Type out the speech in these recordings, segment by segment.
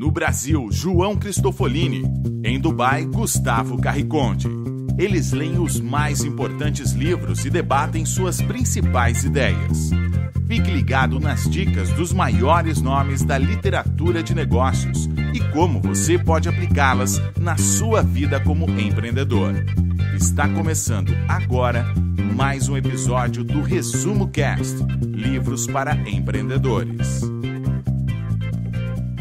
No Brasil, João Cristofolini. Em Dubai, Gustavo Carriconte. Eles leem os mais importantes livros e debatem suas principais ideias. Fique ligado nas dicas dos maiores nomes da literatura de negócios e como você pode aplicá-las na sua vida como empreendedor. Está começando agora mais um episódio do Resumo Cast Livros para Empreendedores.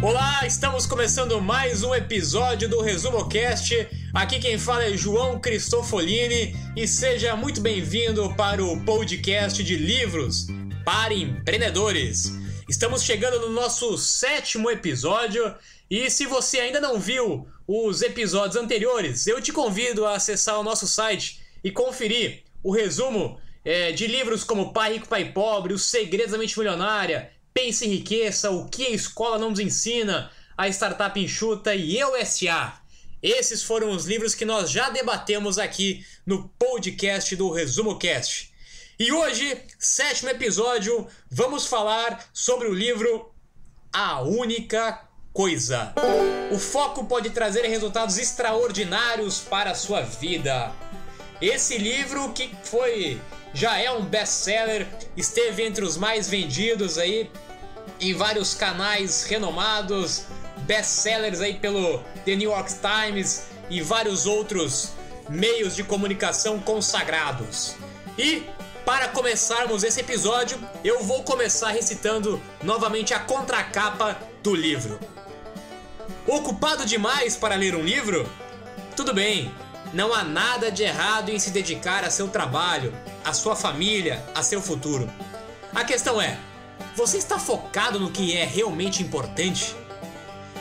Olá, estamos começando mais um episódio do Resumo Cast. Aqui quem fala é João Cristofolini e seja muito bem-vindo para o podcast de livros para empreendedores. Estamos chegando no nosso sétimo episódio e se você ainda não viu os episódios anteriores, eu te convido a acessar o nosso site e conferir o resumo é, de livros como Pai Rico, Pai Pobre, Os Segredos da Mente Milionária, Pense em riqueza, o que a escola não nos ensina, a startup enxuta e eu SA. Esses foram os livros que nós já debatemos aqui no podcast do Resumo Cast. E hoje, sétimo episódio, vamos falar sobre o livro A Única Coisa. O foco pode trazer resultados extraordinários para a sua vida. Esse livro que foi já é um best-seller, esteve entre os mais vendidos aí em vários canais renomados, best-sellers aí pelo The New York Times e vários outros meios de comunicação consagrados. E para começarmos esse episódio, eu vou começar recitando novamente a contracapa do livro. Ocupado demais para ler um livro? Tudo bem, não há nada de errado em se dedicar a seu trabalho, a sua família, a seu futuro. A questão é: você está focado no que é realmente importante?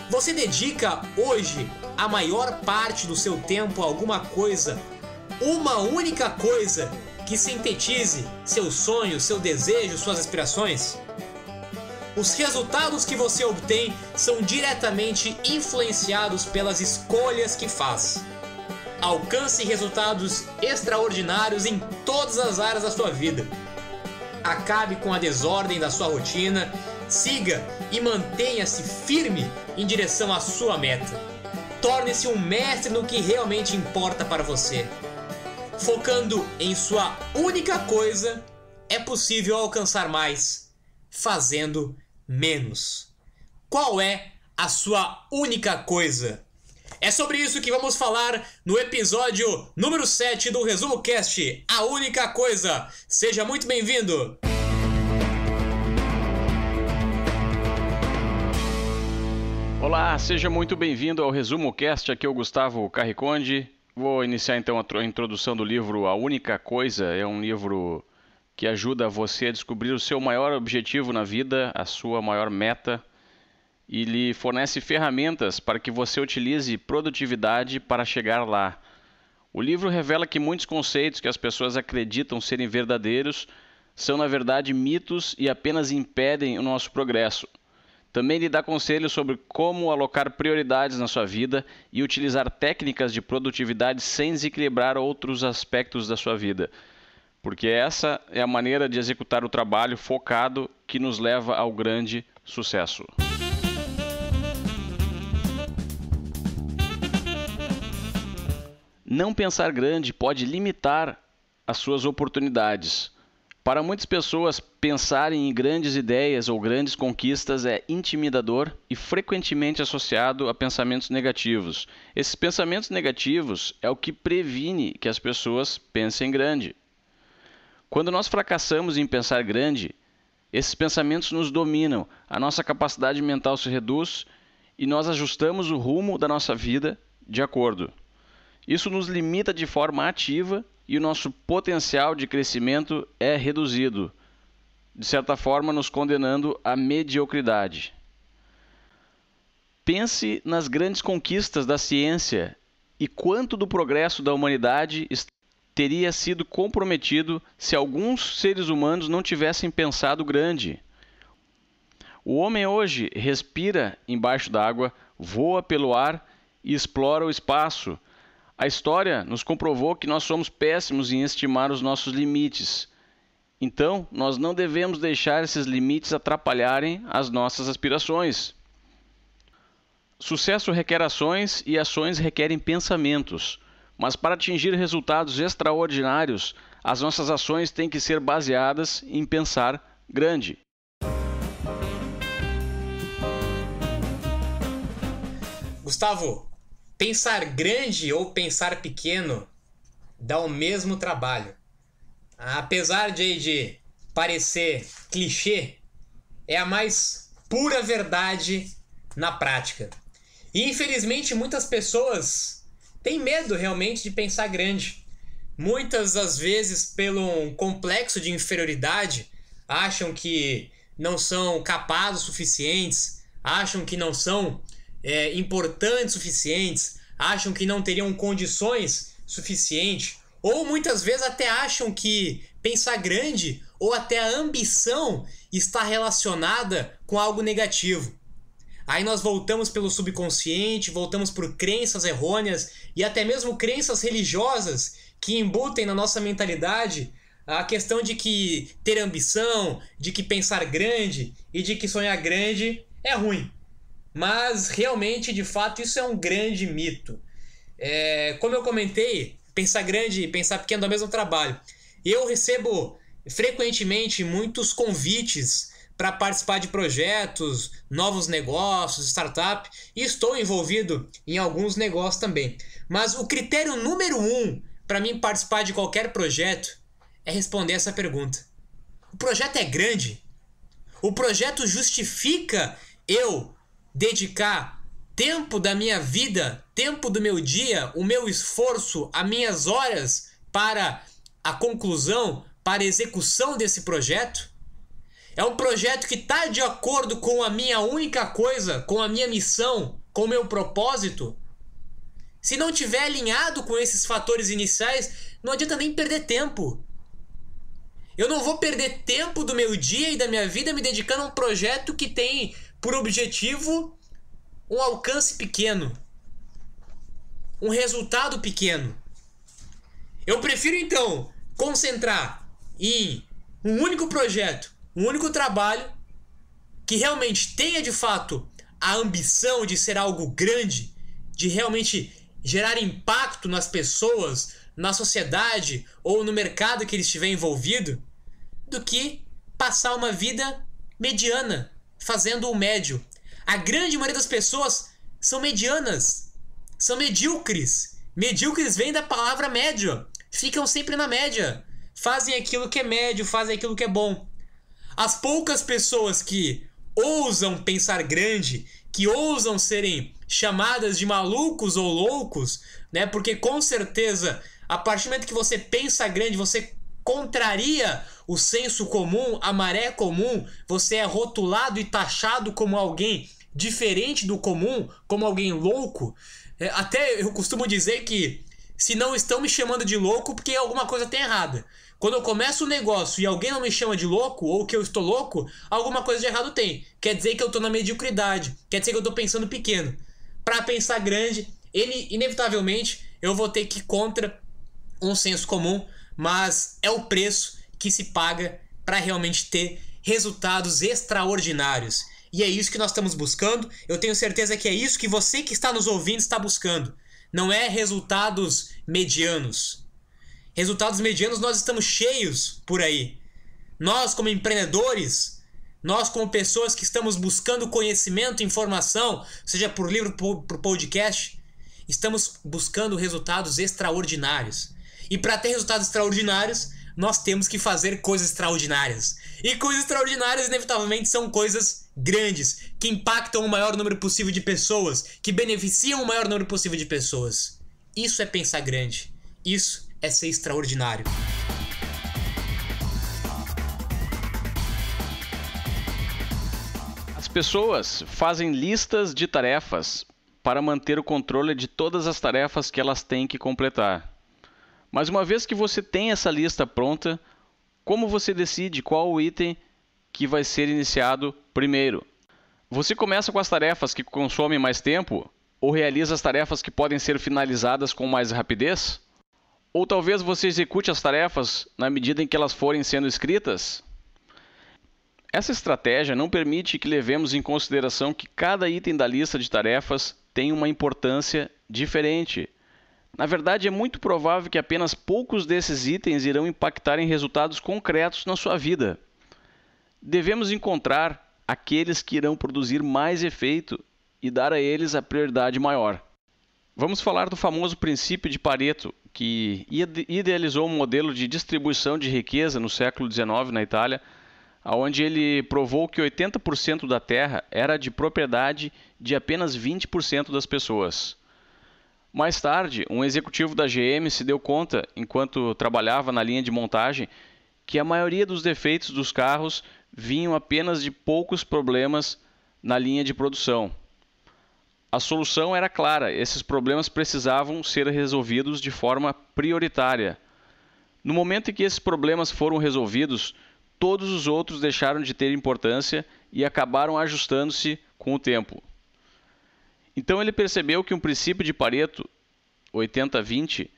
Você dedica hoje a maior parte do seu tempo a alguma coisa, uma única coisa que sintetize seu sonho, seu desejo, suas aspirações? Os resultados que você obtém são diretamente influenciados pelas escolhas que faz. Alcance resultados extraordinários em todas as áreas da sua vida. Acabe com a desordem da sua rotina, siga e mantenha-se firme em direção à sua meta. Torne-se um mestre no que realmente importa para você. Focando em sua única coisa, é possível alcançar mais fazendo menos. Qual é a sua única coisa? É sobre isso que vamos falar no episódio número 7 do Resumo Cast, a única coisa. Seja muito bem-vindo. Olá, seja muito bem-vindo ao Resumo Cast. Aqui é o Gustavo Carriconde. Vou iniciar então a introdução do livro A Única Coisa. É um livro que ajuda você a descobrir o seu maior objetivo na vida, a sua maior meta e lhe fornece ferramentas para que você utilize produtividade para chegar lá. O livro revela que muitos conceitos que as pessoas acreditam serem verdadeiros são, na verdade, mitos e apenas impedem o nosso progresso. Também lhe dá conselhos sobre como alocar prioridades na sua vida e utilizar técnicas de produtividade sem desequilibrar outros aspectos da sua vida. Porque essa é a maneira de executar o trabalho focado que nos leva ao grande sucesso. Não pensar grande pode limitar as suas oportunidades. Para muitas pessoas, pensar em grandes ideias ou grandes conquistas é intimidador e frequentemente associado a pensamentos negativos. Esses pensamentos negativos é o que previne que as pessoas pensem grande. Quando nós fracassamos em pensar grande, esses pensamentos nos dominam, a nossa capacidade mental se reduz e nós ajustamos o rumo da nossa vida de acordo. Isso nos limita de forma ativa e o nosso potencial de crescimento é reduzido, de certa forma, nos condenando à mediocridade. Pense nas grandes conquistas da ciência e quanto do progresso da humanidade teria sido comprometido se alguns seres humanos não tivessem pensado grande. O homem hoje respira embaixo d'água, voa pelo ar e explora o espaço a história nos comprovou que nós somos péssimos em estimar os nossos limites. Então, nós não devemos deixar esses limites atrapalharem as nossas aspirações. Sucesso requer ações e ações requerem pensamentos. Mas para atingir resultados extraordinários, as nossas ações têm que ser baseadas em pensar grande. Gustavo, Pensar grande ou pensar pequeno dá o mesmo trabalho. Apesar de, de parecer clichê, é a mais pura verdade na prática. E infelizmente muitas pessoas têm medo realmente de pensar grande. Muitas das vezes, pelo um complexo de inferioridade, acham que não são capazes o suficientes, acham que não são é, importantes suficientes, acham que não teriam condições suficientes, ou muitas vezes até acham que pensar grande ou até a ambição está relacionada com algo negativo. Aí nós voltamos pelo subconsciente, voltamos por crenças errôneas e até mesmo crenças religiosas que embutem na nossa mentalidade a questão de que ter ambição, de que pensar grande e de que sonhar grande é ruim. Mas realmente, de fato, isso é um grande mito. É, como eu comentei, pensar grande e pensar pequeno é o mesmo trabalho. Eu recebo frequentemente muitos convites para participar de projetos, novos negócios, startup, e estou envolvido em alguns negócios também. Mas o critério número um para mim participar de qualquer projeto é responder essa pergunta: o projeto é grande? O projeto justifica eu dedicar tempo da minha vida, tempo do meu dia, o meu esforço, as minhas horas para a conclusão, para a execução desse projeto? É um projeto que está de acordo com a minha única coisa, com a minha missão, com o meu propósito? Se não tiver alinhado com esses fatores iniciais, não adianta nem perder tempo. Eu não vou perder tempo do meu dia e da minha vida me dedicando a um projeto que tem por objetivo um alcance pequeno, um resultado pequeno. Eu prefiro então concentrar em um único projeto, um único trabalho que realmente tenha de fato a ambição de ser algo grande, de realmente gerar impacto nas pessoas, na sociedade ou no mercado que ele estiver envolvido, do que passar uma vida mediana, fazendo o médio. A grande maioria das pessoas são medianas, são medíocres. Medíocres vem da palavra médio. Ficam sempre na média. Fazem aquilo que é médio, fazem aquilo que é bom. As poucas pessoas que ousam pensar grande, que ousam serem chamadas de malucos ou loucos, né? Porque com certeza, a partir do momento que você pensa grande, você contraria o senso comum, a maré comum, você é rotulado e taxado como alguém diferente do comum, como alguém louco. É, até eu costumo dizer que se não estão me chamando de louco, porque alguma coisa tem tá errada. Quando eu começo um negócio e alguém não me chama de louco, ou que eu estou louco, alguma coisa de errado tem. Quer dizer que eu estou na mediocridade, quer dizer que eu estou pensando pequeno. Para pensar grande, ele, inevitavelmente, eu vou ter que ir contra um senso comum mas é o preço que se paga para realmente ter resultados extraordinários. E é isso que nós estamos buscando. Eu tenho certeza que é isso que você que está nos ouvindo está buscando. Não é resultados medianos. Resultados medianos nós estamos cheios por aí. Nós, como empreendedores, nós, como pessoas que estamos buscando conhecimento, informação, seja por livro, por podcast, estamos buscando resultados extraordinários. E para ter resultados extraordinários, nós temos que fazer coisas extraordinárias. E coisas extraordinárias, inevitavelmente, são coisas grandes, que impactam o maior número possível de pessoas, que beneficiam o maior número possível de pessoas. Isso é pensar grande. Isso é ser extraordinário. As pessoas fazem listas de tarefas para manter o controle de todas as tarefas que elas têm que completar. Mas uma vez que você tem essa lista pronta, como você decide qual o item que vai ser iniciado primeiro? Você começa com as tarefas que consomem mais tempo ou realiza as tarefas que podem ser finalizadas com mais rapidez? Ou talvez você execute as tarefas na medida em que elas forem sendo escritas? Essa estratégia não permite que levemos em consideração que cada item da lista de tarefas tem uma importância diferente na verdade, é muito provável que apenas poucos desses itens irão impactar em resultados concretos na sua vida. Devemos encontrar aqueles que irão produzir mais efeito e dar a eles a prioridade maior. Vamos falar do famoso princípio de Pareto, que idealizou um modelo de distribuição de riqueza no século XIX na Itália, onde ele provou que 80% da terra era de propriedade de apenas 20% das pessoas. Mais tarde, um executivo da GM se deu conta, enquanto trabalhava na linha de montagem, que a maioria dos defeitos dos carros vinham apenas de poucos problemas na linha de produção. A solução era clara, esses problemas precisavam ser resolvidos de forma prioritária. No momento em que esses problemas foram resolvidos, todos os outros deixaram de ter importância e acabaram ajustando-se com o tempo. Então ele percebeu que um princípio de Pareto, 80-20,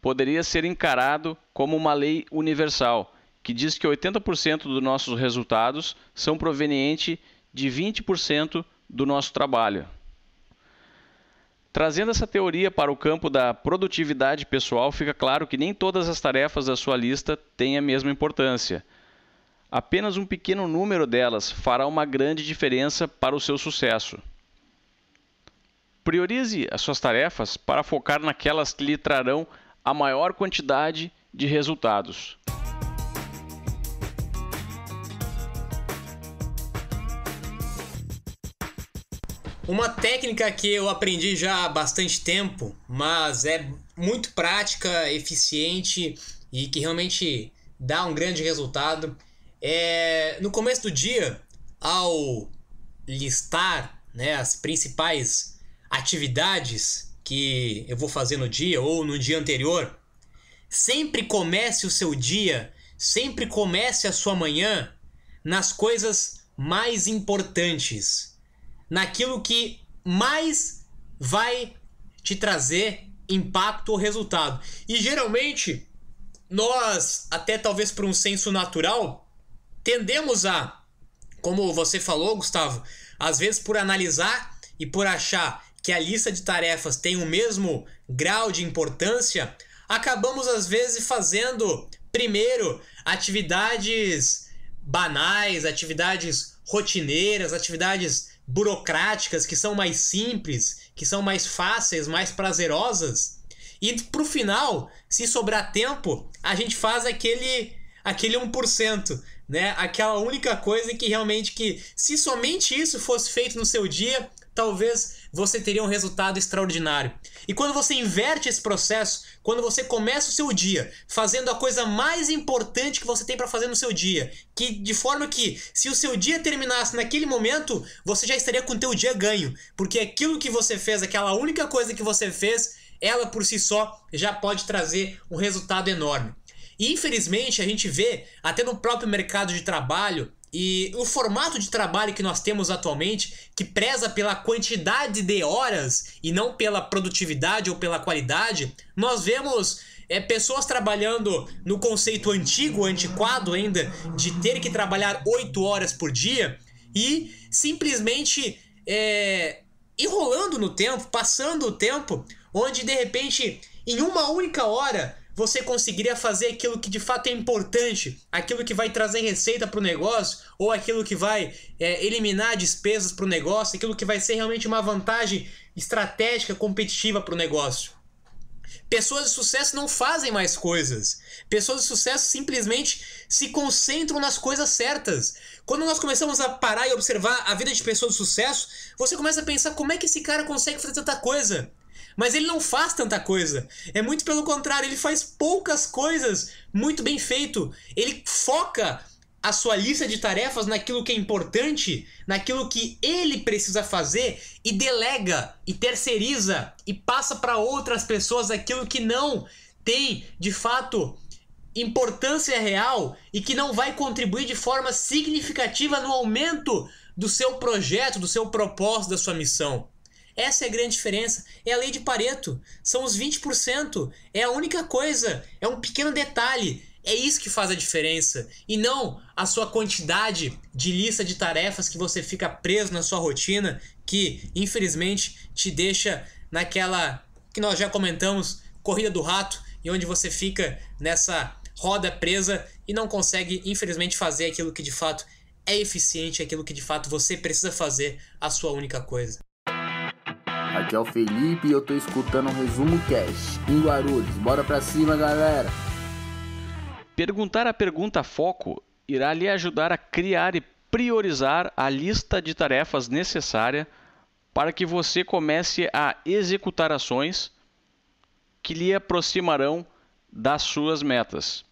poderia ser encarado como uma lei universal, que diz que 80% dos nossos resultados são provenientes de 20% do nosso trabalho. Trazendo essa teoria para o campo da produtividade pessoal, fica claro que nem todas as tarefas da sua lista têm a mesma importância. Apenas um pequeno número delas fará uma grande diferença para o seu sucesso. Priorize as suas tarefas para focar naquelas que lhe trarão a maior quantidade de resultados. Uma técnica que eu aprendi já há bastante tempo, mas é muito prática, eficiente e que realmente dá um grande resultado é no começo do dia, ao listar né, as principais atividades que eu vou fazer no dia ou no dia anterior, sempre comece o seu dia, sempre comece a sua manhã nas coisas mais importantes, naquilo que mais vai te trazer impacto ou resultado. E geralmente nós, até talvez por um senso natural, tendemos a, como você falou, Gustavo, às vezes por analisar e por achar que a lista de tarefas tem o mesmo grau de importância, acabamos às vezes fazendo, primeiro, atividades banais, atividades rotineiras, atividades burocráticas que são mais simples, que são mais fáceis, mais prazerosas. E pro final, se sobrar tempo, a gente faz aquele aquele 1%, né? Aquela única coisa que realmente que se somente isso fosse feito no seu dia, talvez você teria um resultado extraordinário. E quando você inverte esse processo, quando você começa o seu dia fazendo a coisa mais importante que você tem para fazer no seu dia, que de forma que se o seu dia terminasse naquele momento, você já estaria com o teu dia ganho, porque aquilo que você fez, aquela única coisa que você fez, ela por si só já pode trazer um resultado enorme. E infelizmente a gente vê até no próprio mercado de trabalho e o formato de trabalho que nós temos atualmente, que preza pela quantidade de horas e não pela produtividade ou pela qualidade, nós vemos é, pessoas trabalhando no conceito antigo, antiquado ainda, de ter que trabalhar 8 horas por dia e simplesmente é, enrolando no tempo, passando o tempo, onde de repente em uma única hora você conseguiria fazer aquilo que de fato é importante, aquilo que vai trazer receita para o negócio, ou aquilo que vai é, eliminar despesas para o negócio, aquilo que vai ser realmente uma vantagem estratégica competitiva para o negócio. Pessoas de sucesso não fazem mais coisas. Pessoas de sucesso simplesmente se concentram nas coisas certas. Quando nós começamos a parar e observar a vida de pessoas de sucesso, você começa a pensar como é que esse cara consegue fazer tanta coisa? Mas ele não faz tanta coisa. É muito pelo contrário, ele faz poucas coisas muito bem feito. Ele foca a sua lista de tarefas naquilo que é importante, naquilo que ele precisa fazer e delega e terceiriza e passa para outras pessoas aquilo que não tem, de fato, importância real e que não vai contribuir de forma significativa no aumento do seu projeto, do seu propósito, da sua missão. Essa é a grande diferença. É a lei de Pareto. São os 20%. É a única coisa. É um pequeno detalhe. É isso que faz a diferença. E não a sua quantidade de lista de tarefas que você fica preso na sua rotina, que infelizmente te deixa naquela que nós já comentamos, corrida do rato, e onde você fica nessa roda presa e não consegue, infelizmente, fazer aquilo que de fato é eficiente, aquilo que de fato você precisa fazer, a sua única coisa. Aqui é o Felipe e eu tô escutando um resumo cash em Guarulhos. Bora pra cima, galera! Perguntar a pergunta foco irá lhe ajudar a criar e priorizar a lista de tarefas necessária para que você comece a executar ações que lhe aproximarão das suas metas.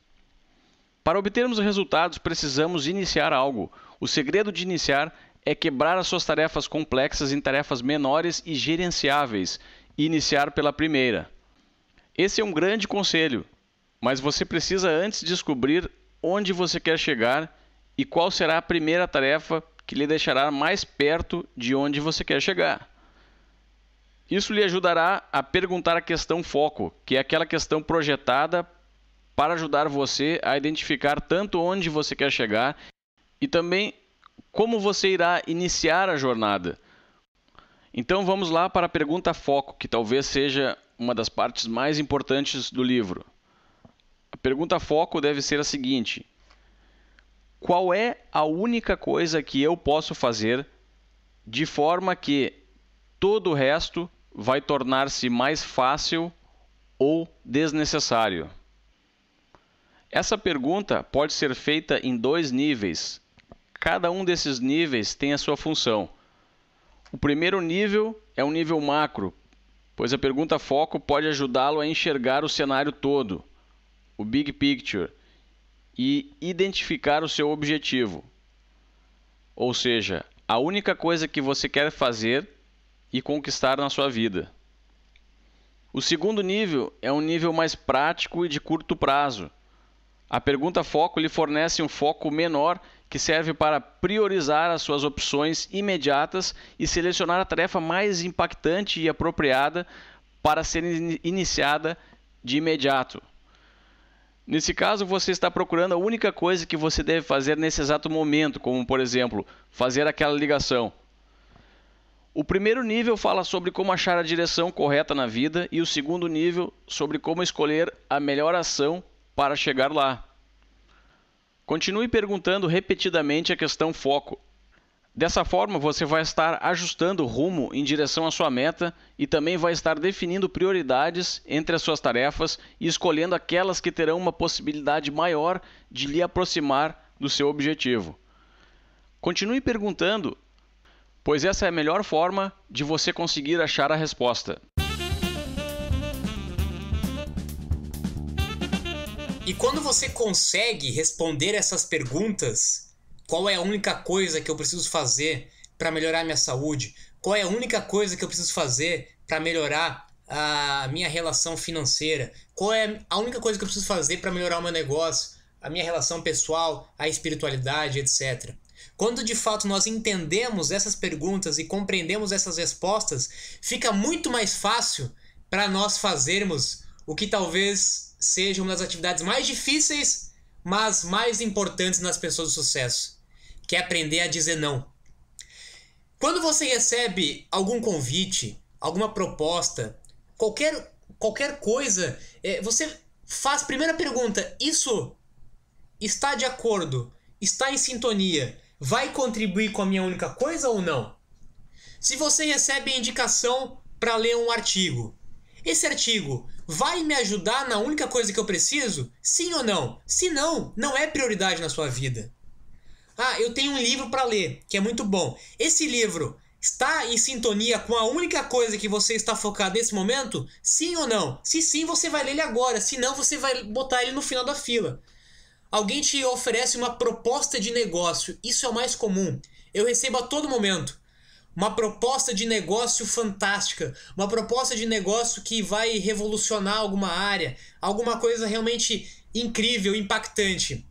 Para obtermos resultados, precisamos iniciar algo. O segredo de iniciar é quebrar as suas tarefas complexas em tarefas menores e gerenciáveis e iniciar pela primeira. Esse é um grande conselho, mas você precisa antes descobrir onde você quer chegar e qual será a primeira tarefa que lhe deixará mais perto de onde você quer chegar. Isso lhe ajudará a perguntar a questão foco, que é aquela questão projetada para ajudar você a identificar tanto onde você quer chegar e também como você irá iniciar a jornada? Então vamos lá para a pergunta foco, que talvez seja uma das partes mais importantes do livro. A pergunta foco deve ser a seguinte: Qual é a única coisa que eu posso fazer de forma que todo o resto vai tornar-se mais fácil ou desnecessário? Essa pergunta pode ser feita em dois níveis: Cada um desses níveis tem a sua função. O primeiro nível é um nível macro, pois a pergunta foco pode ajudá-lo a enxergar o cenário todo, o big picture, e identificar o seu objetivo. Ou seja, a única coisa que você quer fazer e conquistar na sua vida. O segundo nível é um nível mais prático e de curto prazo. A pergunta foco lhe fornece um foco menor que serve para priorizar as suas opções imediatas e selecionar a tarefa mais impactante e apropriada para ser in iniciada de imediato. Nesse caso, você está procurando a única coisa que você deve fazer nesse exato momento, como por exemplo, fazer aquela ligação. O primeiro nível fala sobre como achar a direção correta na vida, e o segundo nível sobre como escolher a melhor ação para chegar lá. Continue perguntando repetidamente a questão foco. Dessa forma, você vai estar ajustando o rumo em direção à sua meta e também vai estar definindo prioridades entre as suas tarefas e escolhendo aquelas que terão uma possibilidade maior de lhe aproximar do seu objetivo. Continue perguntando, pois essa é a melhor forma de você conseguir achar a resposta. E quando você consegue responder essas perguntas, qual é a única coisa que eu preciso fazer para melhorar minha saúde? Qual é a única coisa que eu preciso fazer para melhorar a minha relação financeira? Qual é a única coisa que eu preciso fazer para melhorar o meu negócio, a minha relação pessoal, a espiritualidade, etc. Quando de fato nós entendemos essas perguntas e compreendemos essas respostas, fica muito mais fácil para nós fazermos o que talvez seja uma das atividades mais difíceis, mas mais importantes nas pessoas de sucesso, que é aprender a dizer não. Quando você recebe algum convite, alguma proposta, qualquer, qualquer coisa, é, você faz primeira pergunta: isso está de acordo? Está em sintonia? Vai contribuir com a minha única coisa ou não? Se você recebe indicação para ler um artigo, esse artigo vai me ajudar na única coisa que eu preciso? Sim ou não? Se não, não é prioridade na sua vida. Ah, eu tenho um livro para ler, que é muito bom. Esse livro está em sintonia com a única coisa que você está focado nesse momento? Sim ou não? Se sim, você vai ler ele agora, se não, você vai botar ele no final da fila. Alguém te oferece uma proposta de negócio, isso é o mais comum. Eu recebo a todo momento uma proposta de negócio fantástica, uma proposta de negócio que vai revolucionar alguma área, alguma coisa realmente incrível, impactante.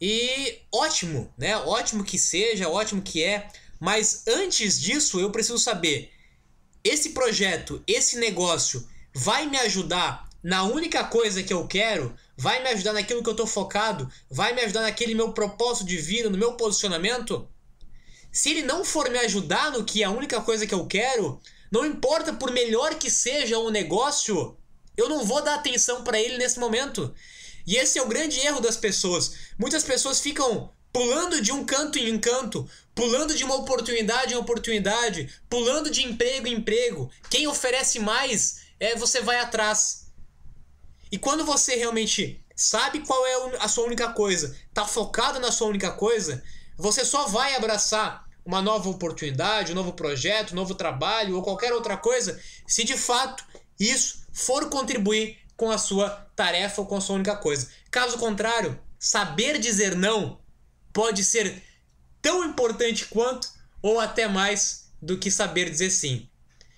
E ótimo, né? Ótimo que seja, ótimo que é, mas antes disso eu preciso saber: esse projeto, esse negócio vai me ajudar na única coisa que eu quero? Vai me ajudar naquilo que eu estou focado? Vai me ajudar naquele meu propósito de vida, no meu posicionamento? Se ele não for me ajudar no que é a única coisa que eu quero, não importa por melhor que seja o negócio, eu não vou dar atenção para ele nesse momento. E esse é o grande erro das pessoas. Muitas pessoas ficam pulando de um canto em canto, pulando de uma oportunidade em oportunidade, pulando de emprego em emprego. Quem oferece mais, é você vai atrás. E quando você realmente sabe qual é a sua única coisa, tá focado na sua única coisa, você só vai abraçar uma nova oportunidade, um novo projeto, um novo trabalho ou qualquer outra coisa, se de fato isso for contribuir com a sua tarefa ou com a sua única coisa. Caso contrário, saber dizer não pode ser tão importante quanto ou até mais do que saber dizer sim.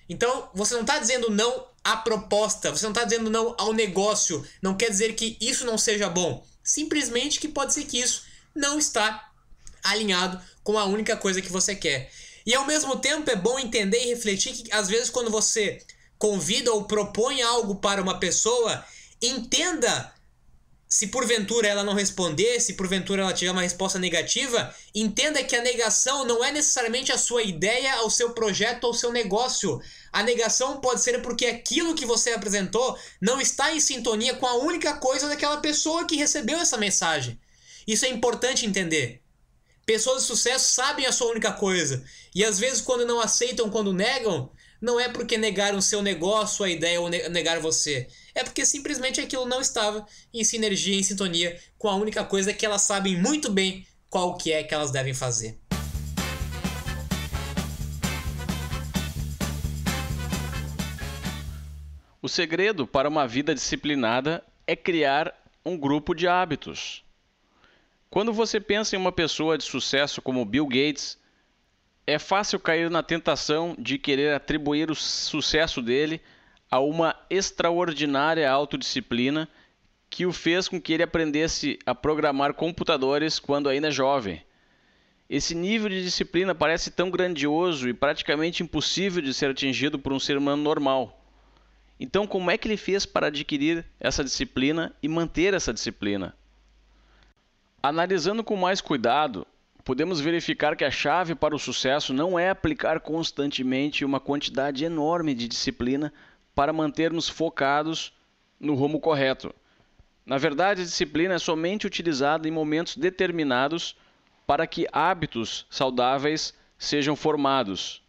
Então, você não está dizendo não à proposta, você não está dizendo não ao negócio, não quer dizer que isso não seja bom, simplesmente que pode ser que isso não está alinhado com a única coisa que você quer. E ao mesmo tempo é bom entender e refletir que às vezes quando você convida ou propõe algo para uma pessoa, entenda se porventura ela não responder, se porventura ela tiver uma resposta negativa, entenda que a negação não é necessariamente a sua ideia, o seu projeto ou o seu negócio. A negação pode ser porque aquilo que você apresentou não está em sintonia com a única coisa daquela pessoa que recebeu essa mensagem. Isso é importante entender. Pessoas de sucesso sabem a sua única coisa. E às vezes, quando não aceitam, quando negam, não é porque negaram seu negócio, a ideia ou negaram você. É porque simplesmente aquilo não estava em sinergia, em sintonia com a única coisa que elas sabem muito bem qual que é que elas devem fazer. O segredo para uma vida disciplinada é criar um grupo de hábitos. Quando você pensa em uma pessoa de sucesso como Bill Gates, é fácil cair na tentação de querer atribuir o sucesso dele a uma extraordinária autodisciplina que o fez com que ele aprendesse a programar computadores quando ainda jovem. Esse nível de disciplina parece tão grandioso e praticamente impossível de ser atingido por um ser humano normal. Então, como é que ele fez para adquirir essa disciplina e manter essa disciplina? Analisando com mais cuidado, podemos verificar que a chave para o sucesso não é aplicar constantemente uma quantidade enorme de disciplina para mantermos focados no rumo correto. Na verdade, a disciplina é somente utilizada em momentos determinados para que hábitos saudáveis sejam formados.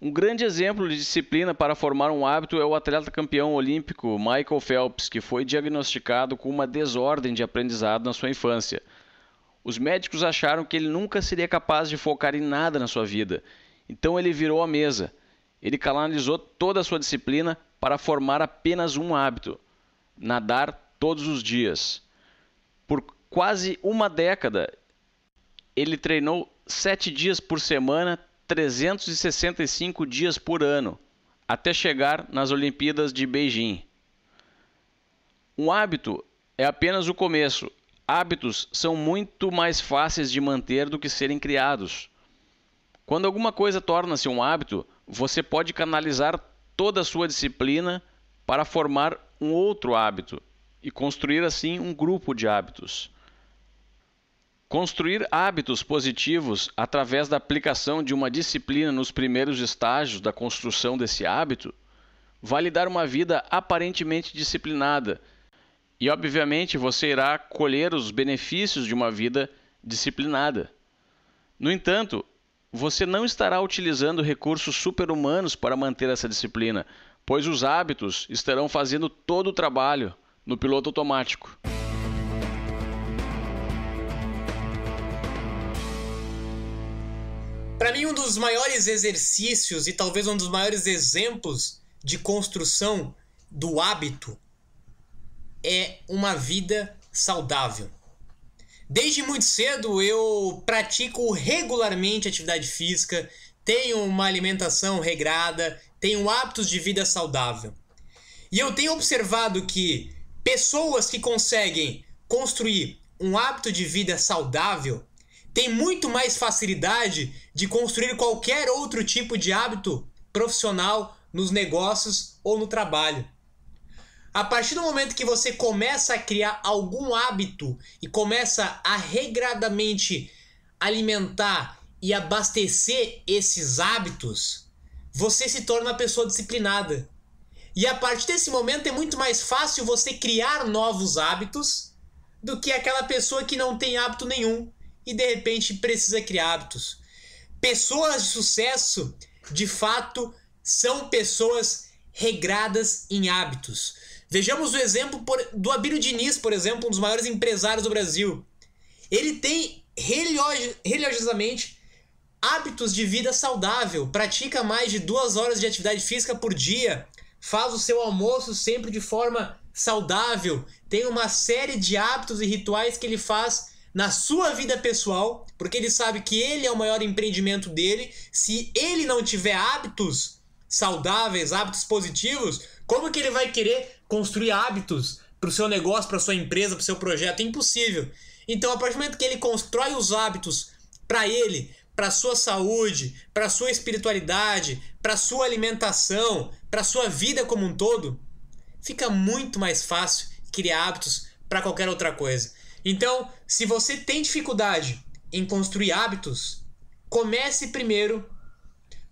Um grande exemplo de disciplina para formar um hábito é o atleta campeão olímpico Michael Phelps, que foi diagnosticado com uma desordem de aprendizado na sua infância. Os médicos acharam que ele nunca seria capaz de focar em nada na sua vida, então ele virou a mesa. Ele canalizou toda a sua disciplina para formar apenas um hábito: nadar todos os dias. Por quase uma década, ele treinou sete dias por semana, 365 dias por ano, até chegar nas Olimpíadas de Beijing. Um hábito é apenas o começo. Hábitos são muito mais fáceis de manter do que serem criados. Quando alguma coisa torna-se um hábito, você pode canalizar toda a sua disciplina para formar um outro hábito e construir assim um grupo de hábitos. Construir hábitos positivos através da aplicação de uma disciplina nos primeiros estágios da construção desse hábito vai lhe dar uma vida aparentemente disciplinada. E obviamente você irá colher os benefícios de uma vida disciplinada. No entanto, você não estará utilizando recursos super-humanos para manter essa disciplina, pois os hábitos estarão fazendo todo o trabalho no piloto automático. Para mim, um dos maiores exercícios e talvez um dos maiores exemplos de construção do hábito é uma vida saudável. Desde muito cedo eu pratico regularmente atividade física, tenho uma alimentação regrada, tenho hábitos de vida saudável. E eu tenho observado que pessoas que conseguem construir um hábito de vida saudável tem muito mais facilidade de construir qualquer outro tipo de hábito profissional nos negócios ou no trabalho. A partir do momento que você começa a criar algum hábito e começa a regradamente alimentar e abastecer esses hábitos, você se torna uma pessoa disciplinada. E a partir desse momento é muito mais fácil você criar novos hábitos do que aquela pessoa que não tem hábito nenhum e de repente precisa criar hábitos. Pessoas de sucesso, de fato, são pessoas regradas em hábitos. Vejamos o exemplo do Abílio Diniz, por exemplo, um dos maiores empresários do Brasil. Ele tem religiosamente hábitos de vida saudável, pratica mais de duas horas de atividade física por dia, faz o seu almoço sempre de forma saudável, tem uma série de hábitos e rituais que ele faz na sua vida pessoal, porque ele sabe que ele é o maior empreendimento dele. Se ele não tiver hábitos saudáveis, hábitos positivos, como que ele vai querer construir hábitos para o seu negócio, para sua empresa, para o seu projeto? É impossível. Então, a partir do momento que ele constrói os hábitos para ele, para sua saúde, para sua espiritualidade, para sua alimentação, para sua vida como um todo, fica muito mais fácil criar hábitos para qualquer outra coisa. Então, se você tem dificuldade em construir hábitos, comece primeiro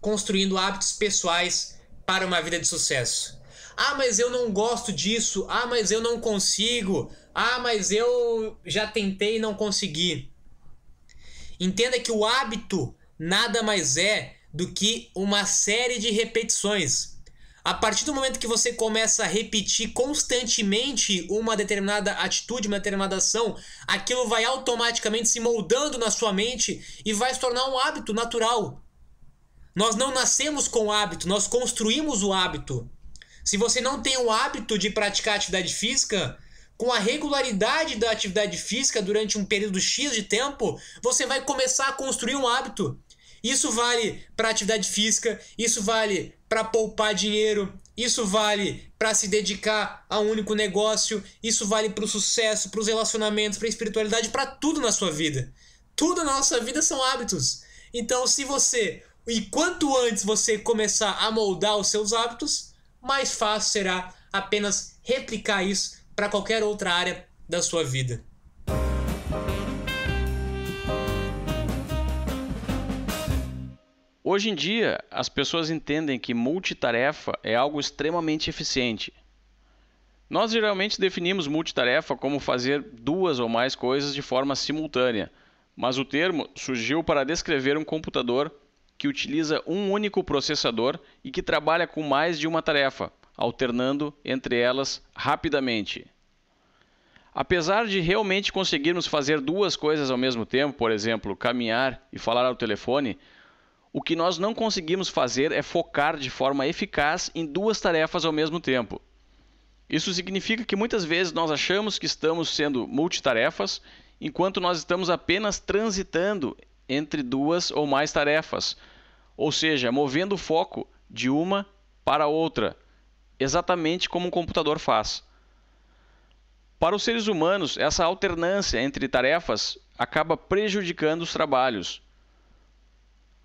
construindo hábitos pessoais para uma vida de sucesso. Ah, mas eu não gosto disso. Ah, mas eu não consigo. Ah, mas eu já tentei e não consegui. Entenda que o hábito nada mais é do que uma série de repetições. A partir do momento que você começa a repetir constantemente uma determinada atitude, uma determinada ação, aquilo vai automaticamente se moldando na sua mente e vai se tornar um hábito natural. Nós não nascemos com o hábito, nós construímos o hábito. Se você não tem o hábito de praticar atividade física, com a regularidade da atividade física durante um período X de tempo, você vai começar a construir um hábito. Isso vale para atividade física, isso vale para poupar dinheiro, isso vale para se dedicar a um único negócio, isso vale para o sucesso, para os relacionamentos, para a espiritualidade, para tudo na sua vida. Tudo na nossa vida são hábitos. Então, se você, e quanto antes você começar a moldar os seus hábitos, mais fácil será apenas replicar isso para qualquer outra área da sua vida. Hoje em dia, as pessoas entendem que multitarefa é algo extremamente eficiente. Nós geralmente definimos multitarefa como fazer duas ou mais coisas de forma simultânea, mas o termo surgiu para descrever um computador que utiliza um único processador e que trabalha com mais de uma tarefa, alternando entre elas rapidamente. Apesar de realmente conseguirmos fazer duas coisas ao mesmo tempo, por exemplo, caminhar e falar ao telefone, o que nós não conseguimos fazer é focar de forma eficaz em duas tarefas ao mesmo tempo. Isso significa que muitas vezes nós achamos que estamos sendo multitarefas, enquanto nós estamos apenas transitando entre duas ou mais tarefas, ou seja, movendo o foco de uma para outra, exatamente como um computador faz. Para os seres humanos, essa alternância entre tarefas acaba prejudicando os trabalhos,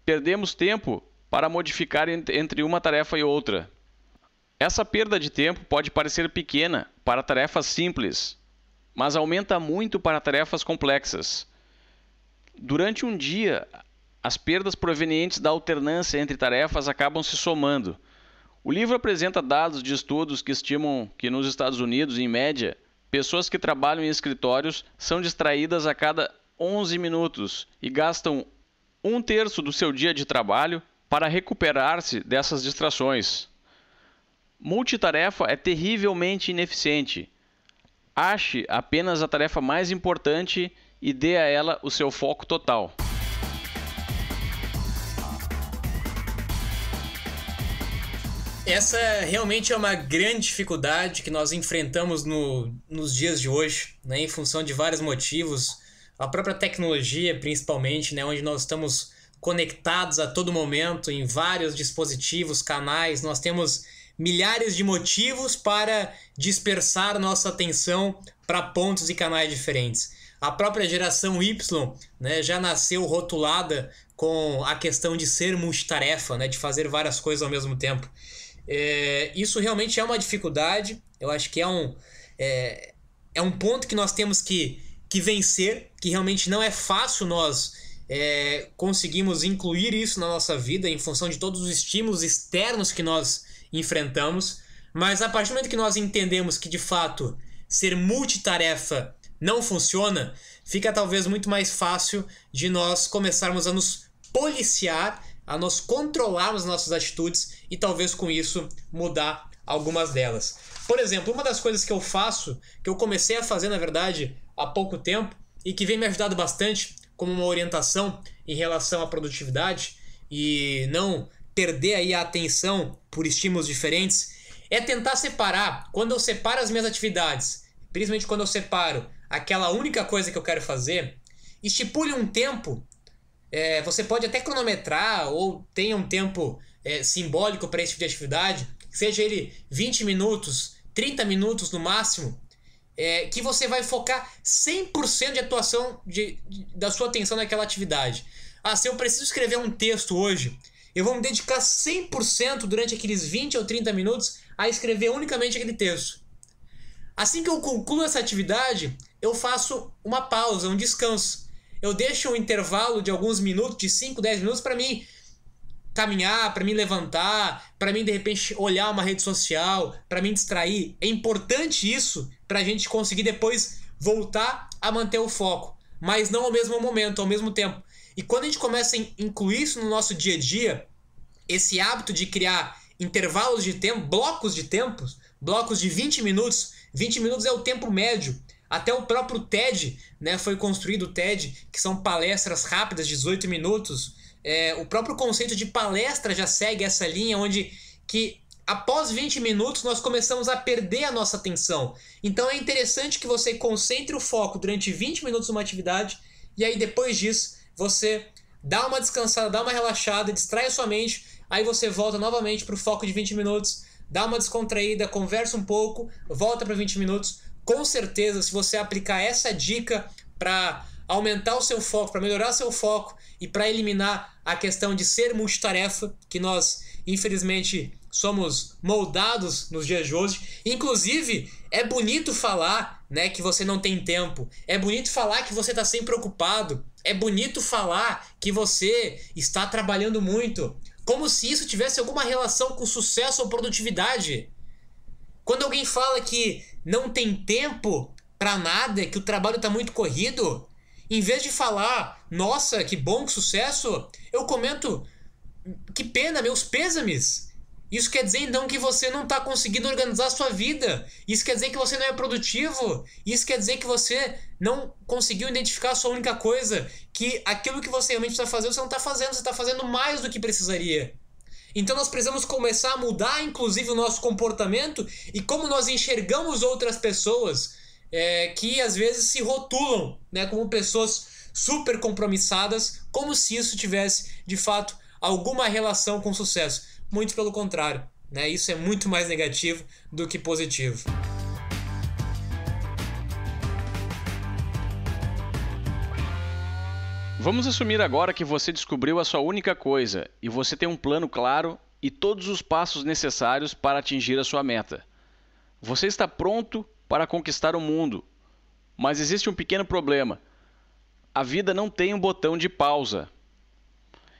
Perdemos tempo para modificar entre uma tarefa e outra. Essa perda de tempo pode parecer pequena para tarefas simples, mas aumenta muito para tarefas complexas. Durante um dia, as perdas provenientes da alternância entre tarefas acabam se somando. O livro apresenta dados de estudos que estimam que nos Estados Unidos, em média, pessoas que trabalham em escritórios são distraídas a cada 11 minutos e gastam um terço do seu dia de trabalho para recuperar-se dessas distrações. Multitarefa é terrivelmente ineficiente. Ache apenas a tarefa mais importante e dê a ela o seu foco total. Essa realmente é uma grande dificuldade que nós enfrentamos no, nos dias de hoje, né, em função de vários motivos a própria tecnologia, principalmente, né, onde nós estamos conectados a todo momento em vários dispositivos, canais, nós temos milhares de motivos para dispersar nossa atenção para pontos e canais diferentes. A própria geração Y né, já nasceu rotulada com a questão de ser multitarefa, né, de fazer várias coisas ao mesmo tempo. É, isso realmente é uma dificuldade, eu acho que é um, é, é um ponto que nós temos que que vencer, que realmente não é fácil nós é, conseguimos incluir isso na nossa vida em função de todos os estímulos externos que nós enfrentamos, mas a partir do momento que nós entendemos que de fato ser multitarefa não funciona, fica talvez muito mais fácil de nós começarmos a nos policiar, a nós controlarmos nossas atitudes e talvez com isso mudar algumas delas. Por exemplo, uma das coisas que eu faço, que eu comecei a fazer, na verdade, há pouco tempo, e que vem me ajudando bastante como uma orientação em relação à produtividade e não perder aí a atenção por estímulos diferentes, é tentar separar. Quando eu separo as minhas atividades, principalmente quando eu separo aquela única coisa que eu quero fazer, estipule um tempo. É, você pode até cronometrar ou tenha um tempo é, simbólico para esse tipo de atividade, seja ele 20 minutos, 30 minutos no máximo, é, que você vai focar 100% de atuação de, de, da sua atenção naquela atividade. Ah, se eu preciso escrever um texto hoje, eu vou me dedicar 100% durante aqueles 20 ou 30 minutos a escrever unicamente aquele texto. Assim que eu concluo essa atividade, eu faço uma pausa, um descanso. Eu deixo um intervalo de alguns minutos, de 5, 10 minutos, para mim caminhar, para mim levantar, para mim de repente olhar uma rede social, para mim distrair. É importante isso para a gente conseguir depois voltar a manter o foco, mas não ao mesmo momento, ao mesmo tempo. E quando a gente começa a incluir isso no nosso dia a dia, esse hábito de criar intervalos de tempo, blocos de tempos, blocos de 20 minutos, 20 minutos é o tempo médio. Até o próprio TED, né, foi construído o TED, que são palestras rápidas, 18 minutos, é, o próprio conceito de palestra já segue essa linha, onde que após 20 minutos nós começamos a perder a nossa atenção. Então é interessante que você concentre o foco durante 20 minutos numa atividade e aí depois disso você dá uma descansada, dá uma relaxada, distrai a sua mente, aí você volta novamente para o foco de 20 minutos, dá uma descontraída, conversa um pouco, volta para 20 minutos. Com certeza, se você aplicar essa dica para aumentar o seu foco, para melhorar seu foco e para eliminar a questão de ser multitarefa, que nós, infelizmente, somos moldados nos dias de hoje. Inclusive, é bonito falar né, que você não tem tempo, é bonito falar que você está sempre ocupado, é bonito falar que você está trabalhando muito, como se isso tivesse alguma relação com sucesso ou produtividade. Quando alguém fala que não tem tempo para nada, que o trabalho está muito corrido, em vez de falar, nossa, que bom, que sucesso, eu comento, que pena, meus pêsames. Isso quer dizer então que você não está conseguindo organizar a sua vida. Isso quer dizer que você não é produtivo. Isso quer dizer que você não conseguiu identificar a sua única coisa. Que aquilo que você realmente está fazendo, você não está fazendo. Você está fazendo mais do que precisaria. Então nós precisamos começar a mudar, inclusive, o nosso comportamento e como nós enxergamos outras pessoas é, que às vezes se rotulam né, como pessoas super compromissadas, como se isso tivesse de fato alguma relação com sucesso. Muito pelo contrário, né? isso é muito mais negativo do que positivo. Vamos assumir agora que você descobriu a sua única coisa e você tem um plano claro e todos os passos necessários para atingir a sua meta. Você está pronto para conquistar o mundo. Mas existe um pequeno problema: a vida não tem um botão de pausa.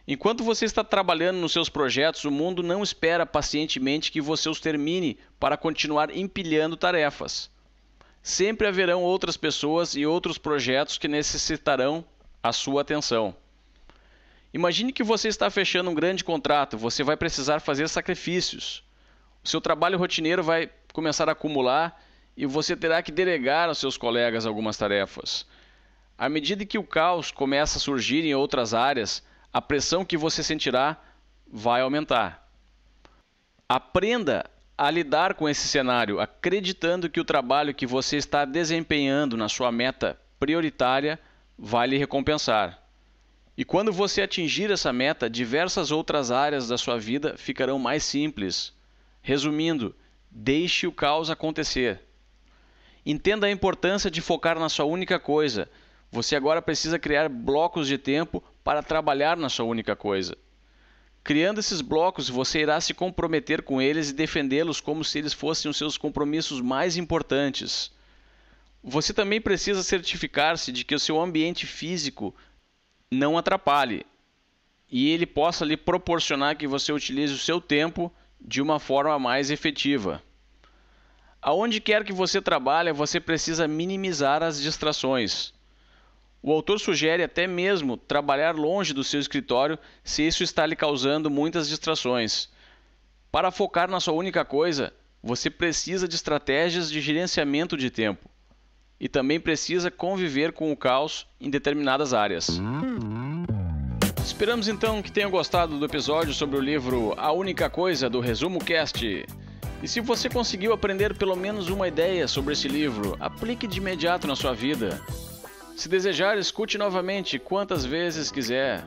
Enquanto você está trabalhando nos seus projetos, o mundo não espera pacientemente que você os termine para continuar empilhando tarefas. Sempre haverão outras pessoas e outros projetos que necessitarão a sua atenção. Imagine que você está fechando um grande contrato, você vai precisar fazer sacrifícios. O seu trabalho rotineiro vai começar a acumular e você terá que delegar aos seus colegas algumas tarefas. À medida que o caos começa a surgir em outras áreas, a pressão que você sentirá vai aumentar. Aprenda a lidar com esse cenário, acreditando que o trabalho que você está desempenhando na sua meta prioritária vai lhe recompensar. E quando você atingir essa meta, diversas outras áreas da sua vida ficarão mais simples. Resumindo, deixe o caos acontecer. Entenda a importância de focar na sua única coisa. Você agora precisa criar blocos de tempo para trabalhar na sua única coisa. Criando esses blocos, você irá se comprometer com eles e defendê-los como se eles fossem os seus compromissos mais importantes. Você também precisa certificar-se de que o seu ambiente físico não atrapalhe e ele possa lhe proporcionar que você utilize o seu tempo de uma forma mais efetiva. Aonde quer que você trabalhe, você precisa minimizar as distrações. O autor sugere até mesmo trabalhar longe do seu escritório se isso está lhe causando muitas distrações. Para focar na sua única coisa, você precisa de estratégias de gerenciamento de tempo e também precisa conviver com o caos em determinadas áreas. Esperamos então que tenham gostado do episódio sobre o livro A Única Coisa do Resumo Cast. E se você conseguiu aprender pelo menos uma ideia sobre esse livro, aplique de imediato na sua vida. Se desejar, escute novamente quantas vezes quiser.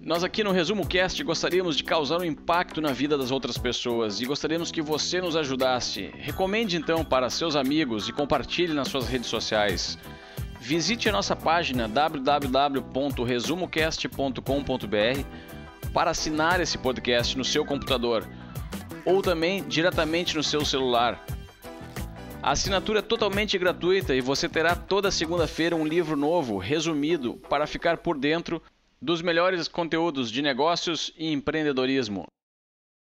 Nós aqui no Resumo Cast gostaríamos de causar um impacto na vida das outras pessoas e gostaríamos que você nos ajudasse. Recomende então para seus amigos e compartilhe nas suas redes sociais. Visite a nossa página www.resumocast.com.br para assinar esse podcast no seu computador ou também diretamente no seu celular. A assinatura é totalmente gratuita e você terá toda segunda-feira um livro novo, resumido, para ficar por dentro dos melhores conteúdos de negócios e empreendedorismo.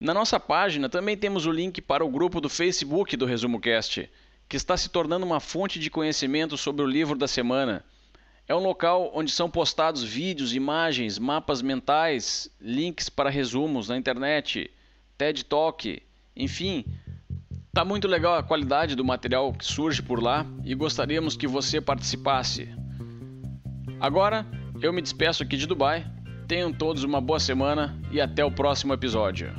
Na nossa página também temos o link para o grupo do Facebook do ResumoCast, que está se tornando uma fonte de conhecimento sobre o livro da semana. É um local onde são postados vídeos, imagens, mapas mentais, links para resumos na internet, TED Talk, enfim, tá muito legal a qualidade do material que surge por lá e gostaríamos que você participasse. Agora, eu me despeço aqui de Dubai. Tenham todos uma boa semana e até o próximo episódio.